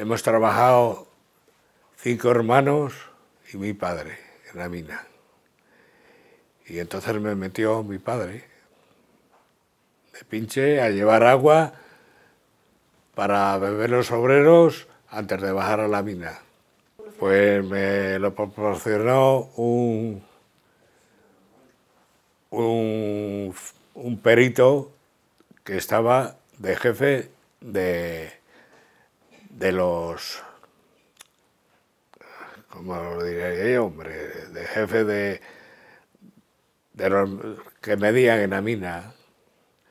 Hemos trabajado cinco hermanos y mi padre en la mina. Y entonces me metió mi padre de pinche a llevar agua para beber los obreros antes de bajar a la mina. Pues me lo proporcionó un, un, perito que estaba de jefe de de los, ¿cómo lo diría yo, hombre? De jefe de, de los que medían en la mina.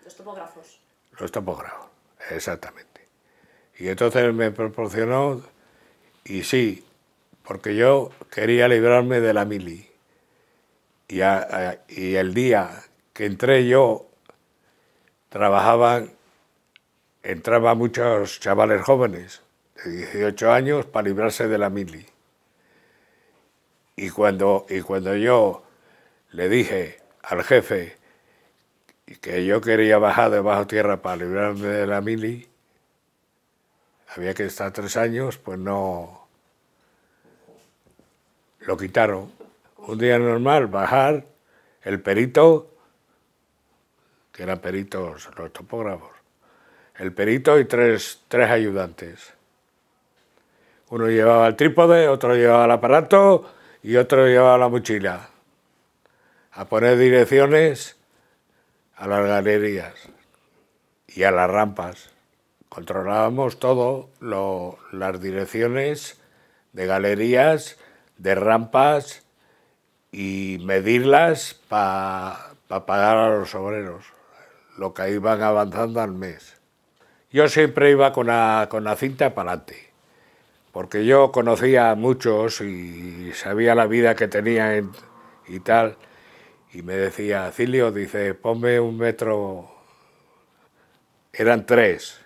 Los topógrafos. Los topógrafos, exactamente. Y entonces me proporcionó, y sí, porque yo quería librarme de la mili. Y, y el día que entré yo, trabajaban, entraban muchos chavales jóvenes 18 años para librarse de la mili. Y cuando, y cuando yo le dije al jefe que yo quería bajar de bajo tierra para librarme de la mili, había que estar tres años, pues no. Lo quitaron. Un día normal, bajar, el perito, que eran peritos los topógrafos, el perito y tres ayudantes. Uno llevaba el trípode, otro llevaba el aparato y otro llevaba la mochila. A poner direcciones a las galerías y a las rampas. Controlábamos todo, las direcciones de galerías, de rampas y medirlas para pagar a los obreros lo que iban avanzando al mes. Yo siempre iba con la, con la cinta para adelante porque yo conocía a muchos y sabía la vida que tenía y tal, y me decía, Cilio, dice, ponme un metro, eran tres,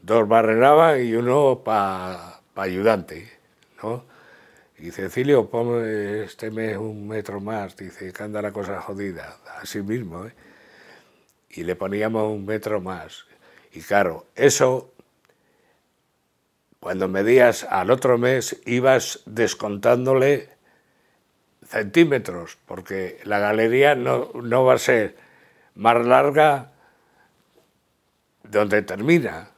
dos barrenaban y uno para pa ayudante, ¿no? Y dice, Cilio, ponme este mes un metro más, dice, que anda la cosa jodida, así mismo, ¿eh? Y le poníamos un metro más. Y claro, eso cuando medías al otro mes ibas descontándole centímetros, porque la galería no, no va a ser más larga donde termina.